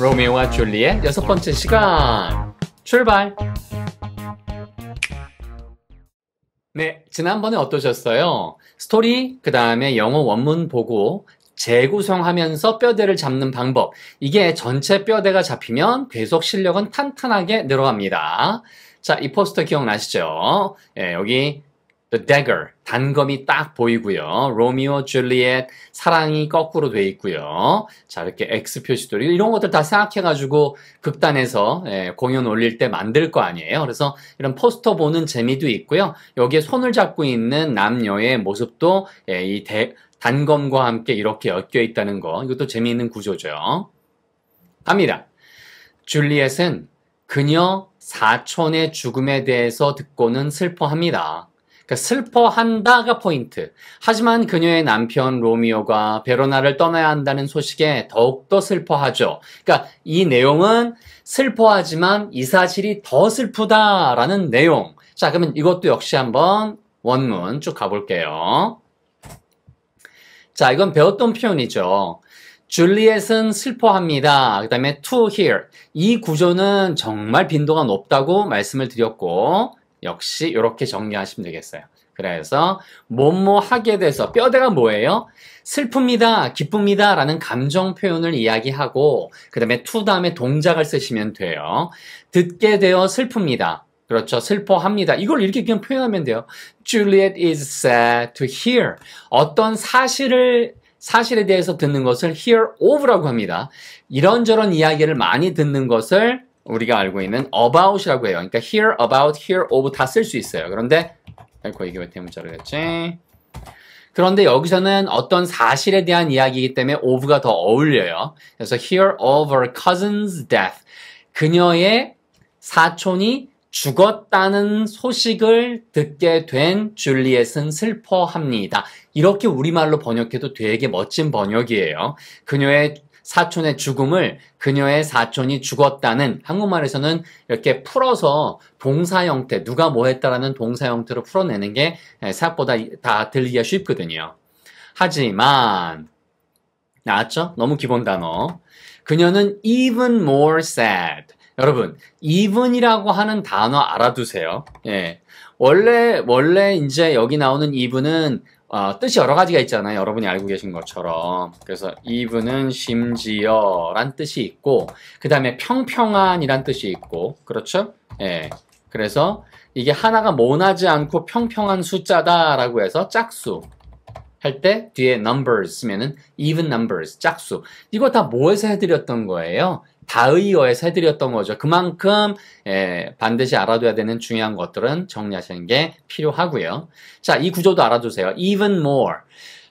로미오와 줄리의 여섯 번째 시간 출발! 네, 지난번에 어떠셨어요? 스토리, 그 다음에 영어 원문 보고 재구성하면서 뼈대를 잡는 방법. 이게 전체 뼈대가 잡히면 계속 실력은 탄탄하게 늘어갑니다. 자, 이 포스터 기억나시죠? 예, 여기 The dagger, 단검이 딱 보이고요. 로미오, 줄리엣, 사랑이 거꾸로 돼 있고요. 자, 이렇게 X 표시도 이런 것들 다 생각해가지고 극단에서 예, 공연 올릴 때 만들 거 아니에요. 그래서 이런 포스터 보는 재미도 있고요. 여기에 손을 잡고 있는 남녀의 모습도 예, 이 대, 단검과 함께 이렇게 엮여 있다는 거. 이것도 재미있는 구조죠. 갑니다. 줄리엣은 그녀 사촌의 죽음에 대해서 듣고는 슬퍼합니다. 그러니까 슬퍼한다가 포인트. 하지만 그녀의 남편 로미오가 베로나를 떠나야 한다는 소식에 더욱더 슬퍼하죠. 그러니까 이 내용은 슬퍼하지만 이 사실이 더 슬프다라는 내용. 자, 그러면 이것도 역시 한번 원문 쭉 가볼게요. 자, 이건 배웠던 표현이죠. 줄리엣은 슬퍼합니다. 그 다음에 to hear. 이 구조는 정말 빈도가 높다고 말씀을 드렸고, 역시 이렇게 정리하시면 되겠어요. 그래서 뭐뭐 뭐 하게 돼서 뼈대가 뭐예요? 슬픕니다, 기쁩니다 라는 감정 표현을 이야기하고 그 다음에 투 다음에 동작을 쓰시면 돼요. 듣게 되어 슬픕니다. 그렇죠. 슬퍼합니다. 이걸 이렇게 그냥 표현하면 돼요. Juliet is sad to hear. 어떤 사실을 사실에 대해서 듣는 것을 hear o f 라고 합니다. 이런저런 이야기를 많이 듣는 것을 우리가 알고 있는 about이라고 해요. 그러니까 here, about, here, of 다 쓸 수 있어요. 그런데 아고 이게 왜 대문자로 됐지? 그런데 여기서는 어떤 사실에 대한 이야기이기 때문에 of가 더 어울려요. 그래서 here of her cousin's death. 그녀의 사촌이 죽었다는 소식을 듣게 된 줄리엣은 슬퍼합니다. 이렇게 우리말로 번역해도 되게 멋진 번역이에요. 그녀의 사촌의 죽음을 그녀의 사촌이 죽었다는 한국말에서는 이렇게 풀어서 동사 형태, 누가 뭐 했다라는 동사 형태로 풀어내는 게 예, 생각보다 다 들리기가 쉽거든요. 하지만, 나왔죠? 너무 기본 단어. 그녀는 even more sad. 여러분, even이라고 하는 단어 알아두세요. 예. 원래, 원래 이제 여기 나오는 even은 어, 뜻이 여러 가지가 있잖아요. 여러분이 알고 계신 것처럼. 그래서 이분은 심지어란 뜻이 있고, 그 다음에 평평한이란 뜻이 있고, 그렇죠? 예. 그래서 이게 하나가 모나지 않고 평평한 숫자다라고 해서 짝수 할 때 뒤에 numbers 쓰면은 even numbers 짝수. 이거 다 뭐에서 해드렸던 거예요? 다의어에서 해드렸던 거죠. 그만큼 예, 반드시 알아둬야 되는 중요한 것들은 정리하시는 게 필요하고요. 자, 이 구조도 알아두세요. Even more,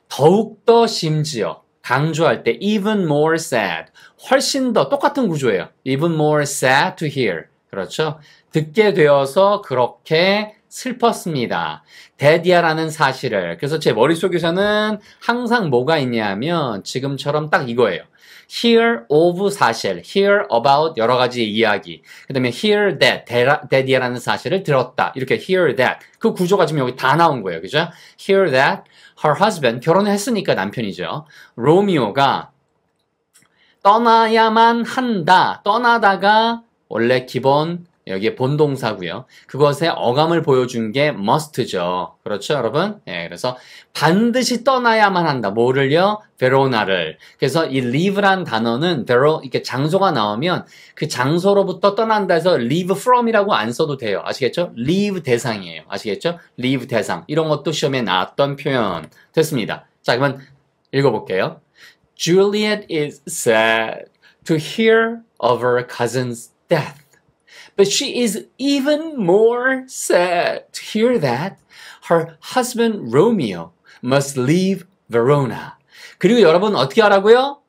더욱더 심지어 강조할 때 even more sad, 훨씬 더 똑같은 구조예요. Even more sad to hear, 그렇죠? 듣게 되어서 그렇게 슬펐습니다. 데디아라는 사실을. 그래서 제 머릿속에서는 항상 뭐가 있냐 하면 지금처럼 딱 이거예요. hear of 사실, hear about 여러 가지 이야기, 그 다음에 hear that, that이라는 사실을 들었다. 이렇게 hear that. 그 구조가 지금 여기 다 나온 거예요. 그죠? hear that her husband, 결혼을 했으니까 남편이죠. 로미오가 떠나야만 한다. 떠나다가 원래 기본 여기에 본동사고요. 그것의 어감을 보여준 게 must죠. 그렇죠, 여러분? 예, 그래서 반드시 떠나야만 한다. 뭐를요? 베로나를. 그래서 이 leave란 단어는 베로 이렇게 장소가 나오면 그 장소로부터 떠난다 해서 leave from이라고 안 써도 돼요. 아시겠죠? leave 대상이에요. 아시겠죠? leave 대상. 이런 것도 시험에 나왔던 표현. 됐습니다. 자, 그러면 읽어볼게요. Juliet is sad to hear of her cousin's death. But she is even more sad to hear that her husband Romeo must leave Verona. 그리고 여러분 어떻게 하라고요?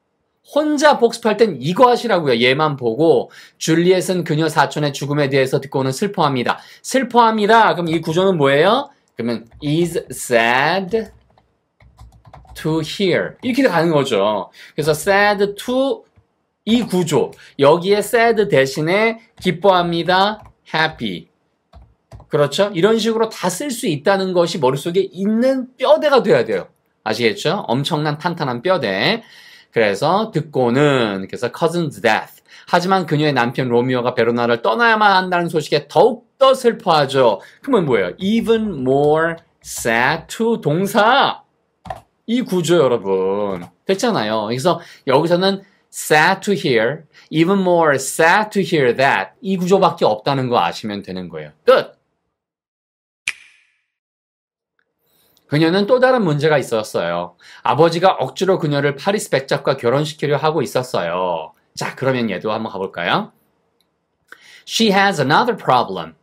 혼자 복습할 땐 이거 하시라고요. 얘만 보고 줄리엣은 그녀 사촌의 죽음에 대해서 듣고는 슬퍼합니다. 슬퍼합니다. 그럼 이 구조는 뭐예요? 그러면 is sad to hear 이렇게 가는 거죠. 그래서 sad to 이 구조 여기에 sad 대신에 기뻐합니다 happy 그렇죠? 이런 식으로 다 쓸 수 있다는 것이 머릿속에 있는 뼈대가 돼야 돼요. 아시겠죠? 엄청난 탄탄한 뼈대. 그래서 듣고는 그래서 cousin's death. 하지만 그녀의 남편 로미오가 베로나를 떠나야만 한다는 소식에 더욱더 슬퍼하죠. 그러면 뭐예요? even more sad to 동사. 이 구조 여러분. 됐잖아요. 그래서 여기서는 sad to hear, even more sad to hear that 이 구조밖에 없다는 거 아시면 되는 거예요. 끝! 그녀는 또 다른 문제가 있었어요. 아버지가 억지로 그녀를 파리스 백작과 결혼시키려 하고 있었어요. 자, 그러면 얘도 한번 가볼까요? She has another problem.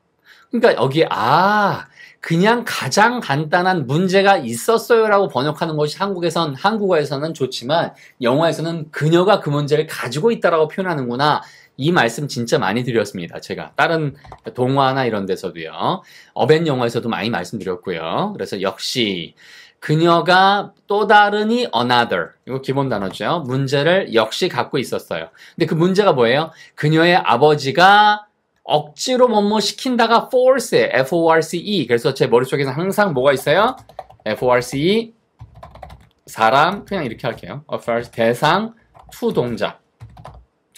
그러니까 여기 아 그냥 가장 간단한 문제가 있었어요라고 번역하는 것이 한국에선 한국어에서는 좋지만 영화에서는 그녀가 그 문제를 가지고 있다라고 표현하는구나. 이 말씀 진짜 많이 드렸습니다. 제가 다른 동화나 이런 데서도요. 어벤 영화에서도 많이 말씀드렸고요. 그래서 역시 그녀가 또 다른이 another 이거 기본 단어죠. 문제를 역시 갖고 있었어요. 근데 그 문제가 뭐예요? 그녀의 아버지가 억지로 뭐뭐 뭐 시킨다가 force, F-O-R-C-E. 그래서 제 머릿속에는 항상 뭐가 있어요? F-O-R-C-E. 사람, 그냥 이렇게 할게요. F-O-R-C, 대상, to 동작.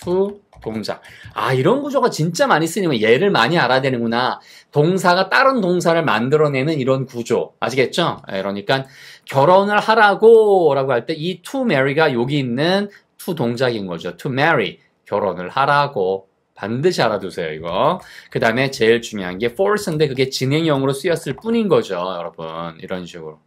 to 동작. 아, 이런 구조가 진짜 많이 쓰이면 얘를 많이 알아야 되는구나. 동사가 다른 동사를 만들어내는 이런 구조. 아시겠죠? 예, 그러니까 결혼을 하라고 라고 할 때 이 to marry가 여기 있는 to 동작인 거죠. to marry. 결혼을 하라고 반드시 알아두세요, 이거. 그 다음에 제일 중요한 게 force인데 그게 진행형으로 쓰였을 뿐인 거죠, 여러분. 이런 식으로.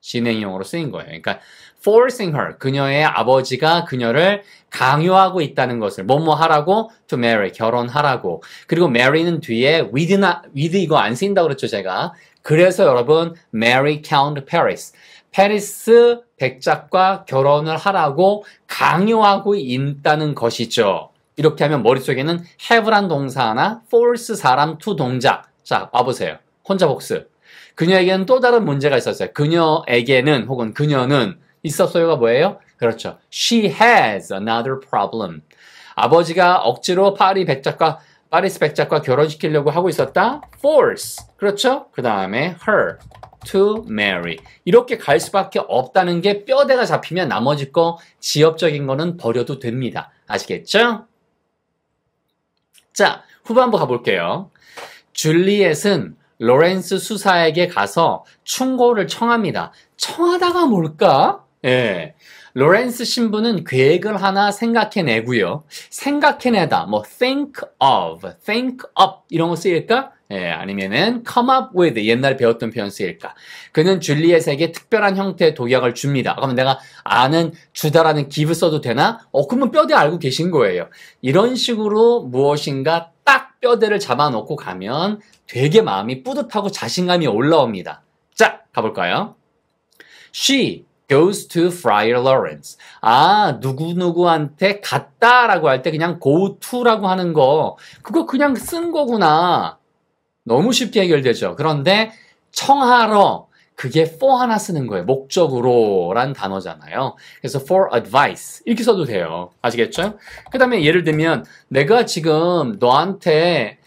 진행형으로 쓰인 거예요. 그러니까 forcing her, 그녀의 아버지가 그녀를 강요하고 있다는 것을 뭐뭐 하라고 to marry, 결혼하라고. 그리고 marry는 뒤에 with나 with 이거 안 쓰인다 그랬죠, 제가. 그래서 여러분 marry count Paris. Paris 백작과 결혼을 하라고 강요하고 있다는 것이죠. 이렇게 하면 머릿속에는 have란 동사 나 force 사람 to 동작. 자, 와보세요. 혼자 복습. 그녀에게는 또 다른 문제가 있었어요. 그녀에게는 혹은 그녀는 있었어요가 뭐예요? 그렇죠. She has another problem. 아버지가 억지로 파리 백작과 파리스 백작과 결혼시키려고 하고 있었다. Force. 그렇죠? 그 다음에 her to marry. 이렇게 갈 수밖에 없다는 게 뼈대가 잡히면 나머지 거 지엽적인 거는 버려도 됩니다. 아시겠죠? 자, 후반부 가볼게요. 줄리엣은 로렌스 수사에게 가서 충고를 청합니다. 청하다가 뭘까? 예. 로렌스 신부는 계획을 하나 생각해내고요. 생각해내다, 뭐 think of, think up 이런 거 쓰일까? 예, 아니면은 come up with 옛날 배웠던 표현 쓰일까? 그는 줄리엣에게 특별한 형태의 독약을 줍니다. 그러면 내가 아는 주다라는 give 써도 되나? 어, 그러면 뼈대 알고 계신 거예요. 이런 식으로 무엇인가 딱 뼈대를 잡아놓고 가면 되게 마음이 뿌듯하고 자신감이 올라옵니다. 자, 가볼까요? She goes to Friar Lawrence. 아, 누구누구한테 갔다라고 할 때 그냥 go to라고 하는 거. 그거 그냥 쓴 거구나. 너무 쉽게 해결되죠. 그런데 청하러 그게 for 하나 쓰는 거예요. 목적으로란 단어잖아요. 그래서 for advice 이렇게 써도 돼요. 아시겠죠? 그 다음에 예를 들면 내가 지금 너한테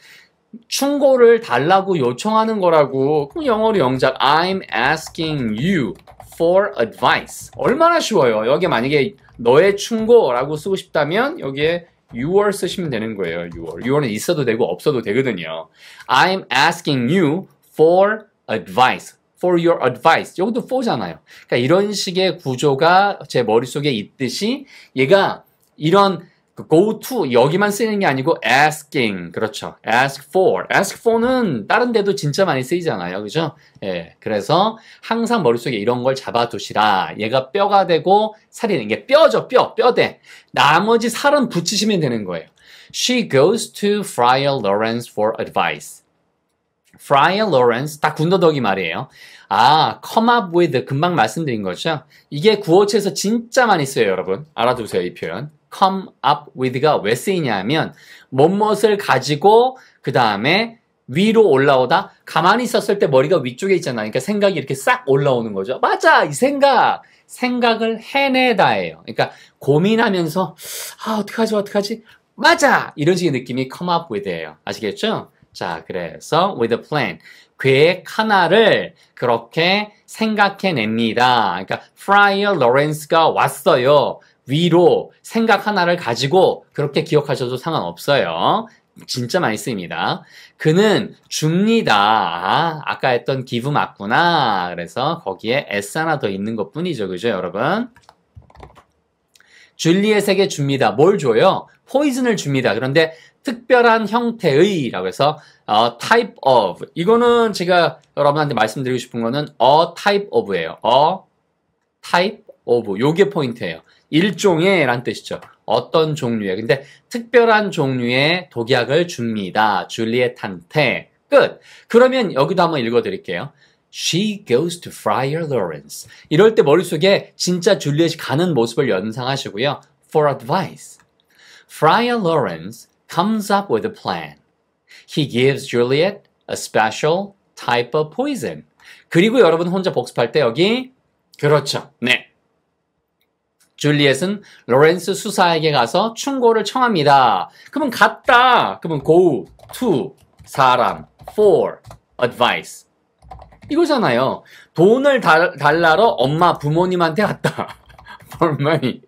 충고를 달라고 요청하는 거라고 그럼 영어로 영작 I'm asking you for advice 얼마나 쉬워요. 여기 만약에 너의 충고라고 쓰고 싶다면 여기에 you're 쓰시면 되는 거예요. you're. you're는 있어도 되고 없어도 되거든요. I'm asking you for advice. for your advice. 여기도 for잖아요. 그러니까 이런 식의 구조가 제 머릿속에 있듯이 얘가 이런 그 go to 여기만 쓰이는 게 아니고 asking 그렇죠. ask for. ask for는 다른 데도 진짜 많이 쓰이잖아요. 그죠? 예. 그래서 항상 머릿속에 이런 걸 잡아 두시라. 얘가 뼈가 되고 살이 되는 게 뼈죠. 뼈. 뼈대. 나머지 살은 붙이시면 되는 거예요. She goes to Friar Lawrence for advice. Friar Lawrence, 딱 군더더기 말이에요. 아, come up with, 금방 말씀드린 거죠? 이게 구어체에서 진짜 많이 쓰여요, 여러분. 알아두세요, 이 표현. come up with가 왜 쓰이냐면 뭐뭇을 가지고 그 다음에 위로 올라오다 가만히 있었을 때 머리가 위쪽에 있잖아 그러니까 생각이 이렇게 싹 올라오는 거죠 맞아 이 생각 생각을 해내다예요 그러니까 고민하면서 아 어떡하지 어떡하지 맞아 이런 식의 느낌이 come up with예요 아시겠죠? 자 그래서 with a plan 계획 하나를 그렇게 생각해냅니다. 그러니까 프라이어 로렌스가 왔어요. 위로 생각 하나를 가지고 그렇게 기억하셔도 상관없어요. 진짜 많이 쓰입니다. 그는 줍니다. 아, 아까 했던 기부 맞구나. 그래서 거기에 S 하나 더 있는 것 뿐이죠. 그죠, 여러분? 줄리엣에게 줍니다. 뭘 줘요? 포이즌을 줍니다. 그런데 특별한 형태의 라고 해서 어, type of 이거는 제가 여러분한테 말씀드리고 싶은 거는 a type of예요. a type of 요게 포인트예요. 일종의 란 뜻이죠. 어떤 종류의 근데 특별한 종류의 독약을 줍니다. 줄리엣한테 끝. 그러면 여기도 한번 읽어드릴게요. She goes to Friar Lawrence. 이럴 때 머릿속에 진짜 줄리엣이 가는 모습을 연상하시고요. For advice. Friar Lawrence comes up with a plan. He gives Juliet a special type of poison. 그리고 여러분 혼자 복습할 때 여기 그렇죠. 네. 줄리엣은 로렌스 수사에게 가서 충고를 청합니다. 그러면 갔다. 그러면 go to 사람 for advice. 이거잖아요. 돈을 달, 달라러 엄마 부모님한테 갔다. for money.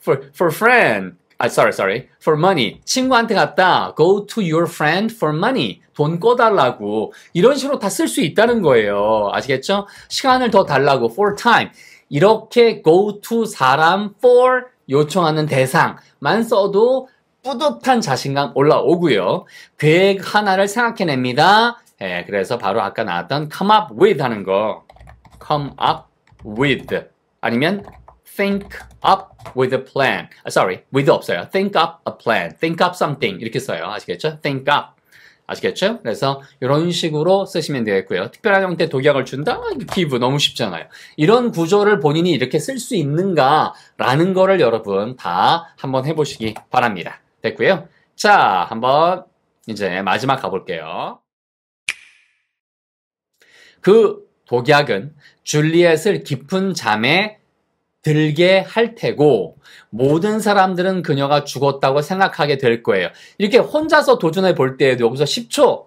for for friend. 아, sorry, sorry. for money. 친구한테 갔다. go to your friend for money. 돈 꺼달라고. 이런 식으로 다 쓸 수 있다는 거예요. 아시겠죠? 시간을 더 달라고. for time. 이렇게 go to 사람 for 요청하는 대상만 써도 뿌듯한 자신감 올라오고요. 계획 하나를 생각해냅니다. 예, 그래서 바로 아까 나왔던 come up with 하는 거. come up with 아니면 think up with a plan. sorry, with 없어요. think up a plan, think up something 이렇게 써요. 아시겠죠? think up. 아시겠죠? 그래서 이런 식으로 쓰시면 되겠고요. 특별한 형태 독약을 준다? 기부 너무 쉽잖아요. 이런 구조를 본인이 이렇게 쓸 수 있는가라는 거를 여러분 다 한번 해보시기 바랍니다. 됐고요. 자, 한번 이제 마지막 가볼게요. 그 독약은 줄리엣을 깊은 잠에 들게 할 테고 모든 사람들은 그녀가 죽었다고 생각하게 될 거예요. 이렇게 혼자서 도전해 볼 때에도 여기서 10초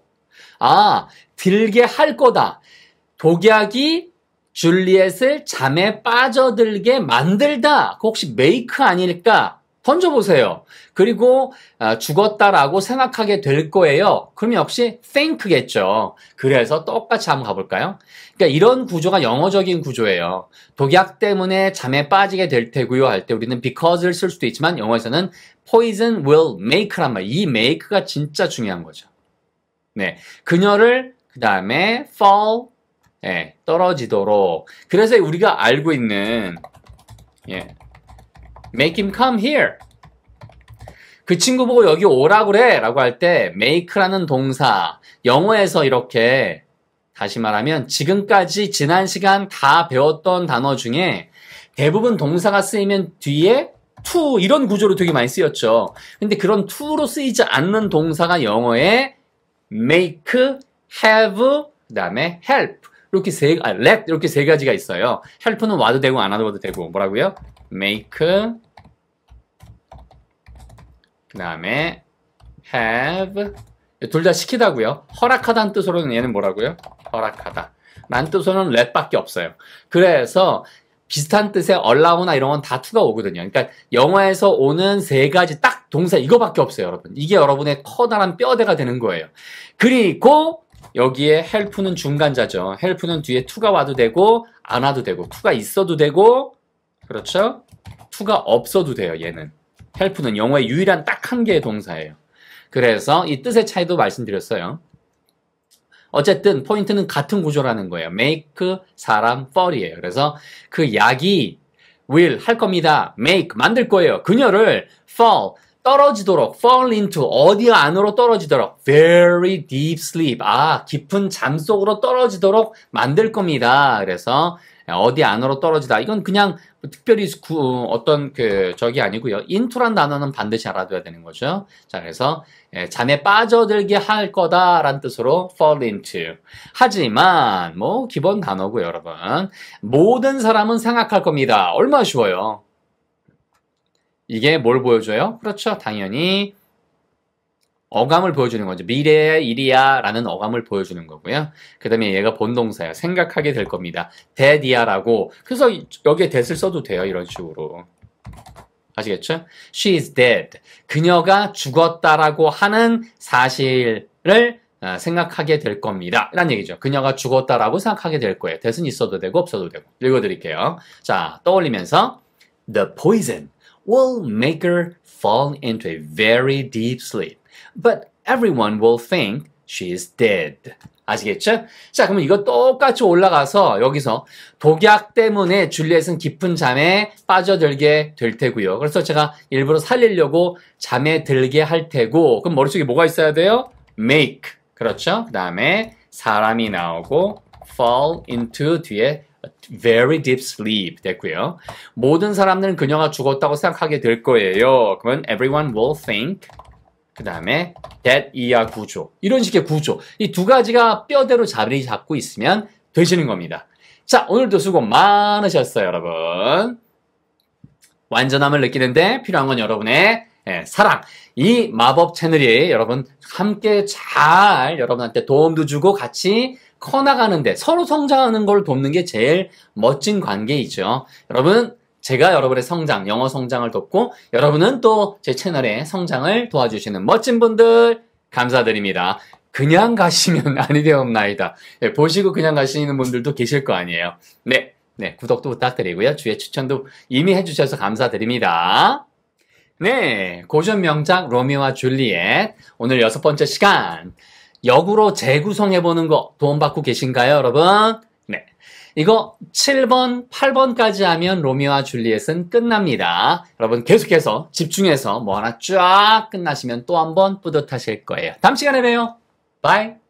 아 들게 할 거다. 독약이 줄리엣을 잠에 빠져들게 만들다. 혹시 메이크 아닐까? 던져보세요. 그리고 아, 죽었다라고 생각하게 될 거예요. 그럼 역시 think겠죠. 그래서 똑같이 한번 가볼까요? 그러니까 이런 구조가 영어적인 구조예요. 독약 때문에 잠에 빠지게 될 테고요 할 때 우리는 because를 쓸 수도 있지만 영어에서는 poison will make란 말. 이 make가 진짜 중요한 거죠. 네, 그녀를 그 다음에 fall 예, 떨어지도록. 그래서 우리가 알고 있는 예, Make him come here. 그 친구 보고 여기 오라 그래 라고 할 때 make라는 동사 영어에서 이렇게 다시 말하면 지금까지 지난 시간 다 배웠던 단어 중에 대부분 동사가 쓰이면 뒤에 to 이런 구조로 되게 많이 쓰였죠. 근데 그런 to로 쓰이지 않는 동사가 영어에 make, have, 그다음에 help 이렇게 세 아, let 이렇게 세 가지가 있어요. help는 와도 되고 안 와도 되고 뭐라고요? make, 그 다음에 have 둘 다 시키다고요. 허락하다는 뜻으로는 얘는 뭐라고요? 허락하다. 만 뜻으로는 let밖에 없어요. 그래서 비슷한 뜻의 allow나 이런 건 다 투가 오거든요. 그러니까 영화에서 오는 세 가지 딱 동사 이거밖에 없어요, 여러분. 이게 여러분의 커다란 뼈대가 되는 거예요. 그리고 여기에 help는 중간자죠. help는 뒤에 투가 와도 되고 안 와도 되고 투가 있어도 되고 그렇죠? 투가 없어도 돼요, 얘는. help는 영어의 유일한 딱 한 개의 동사예요. 그래서 이 뜻의 차이도 말씀드렸어요. 어쨌든 포인트는 같은 구조라는 거예요. make 사람 f a l l 이에요 그래서 그 약이 will 할 겁니다. make 만들 거예요. 그녀를 fall 떨어지도록 fall into 어디 안으로 떨어지도록 very deep sleep 아 깊은 잠 속으로 떨어지도록 만들 겁니다. 그래서 어디 안으로 떨어지다. 이건 그냥 특별히 구, 어떤 그 적이 아니고요. 인투란 단어는 반드시 알아둬야 되는 거죠. 자, 그래서 예, 잔에 빠져들게 할 거다라는 뜻으로 fall into. 하지만 뭐 기본 단어고요, 여러분. 모든 사람은 생각할 겁니다. 얼마나 쉬워요. 이게 뭘 보여줘요? 그렇죠. 당연히 어감을 보여주는 거죠. 미래의 일이야라는 어감을 보여주는 거고요. 그다음에 얘가 본동사야. 생각하게 될 겁니다. 데디아라고. 그래서 여기에 데스를 써도 돼요. 이런 식으로. 아시겠죠? She is dead. 그녀가 죽었다라고 하는 사실을 아, 생각하게 될 겁니다. 라는 얘기죠. 그녀가 죽었다라고 생각하게 될 거예요. 대신 있어도 되고 없어도 되고. 읽어드릴게요. 자, 떠올리면서 The poison will make her fall into a very deep sleep. But everyone will think she's dead. 아시겠죠? 자, 그러면 이거 똑같이 올라가서 여기서 독약 때문에 줄리엣은 깊은 잠에 빠져들게 될 테고요. 그래서 제가 일부러 살리려고 잠에 들게 할 테고 그럼 머릿속에 뭐가 있어야 돼요? make. 그렇죠? 그 다음에 사람이 나오고 fall into 뒤에 very deep sleep 됐고요. 모든 사람들은 그녀가 죽었다고 생각하게 될 거예요. 그러면 everyone will think 그 다음에 that 이하 구조. 이런 식의 구조. 이 두 가지가 뼈대로 자리 잡고 있으면 되시는 겁니다. 자, 오늘도 수고 많으셨어요, 여러분. 완전함을 느끼는데 필요한 건 여러분의 예, 사랑. 이 마법 채널이 여러분 함께 잘 여러분한테 도움도 주고 같이 커나가는데 서로 성장하는 걸 돕는 게 제일 멋진 관계이죠. 여러분, 제가 여러분의 성장, 영어 성장을 돕고 여러분은 또 제 채널의 성장을 도와주시는 멋진 분들 감사드립니다. 그냥 가시면 아니되었나이다 네, 예, 보시고 그냥 가시는 분들도 계실 거 아니에요. 네, 네, 구독도 부탁드리고요. 주의 추천도 이미 해주셔서 감사드립니다. 네, 고전 명작 로미와 줄리엣 오늘 여섯 번째 시간 역으로 재구성해보는 거 도움받고 계신가요, 여러분? 이거 7번, 8번까지 하면 로미오와 줄리엣은 끝납니다. 여러분 계속해서 집중해서 뭐 하나 쫙 끝나시면 또 한 번 뿌듯하실 거예요. 다음 시간에 봬요. 바이.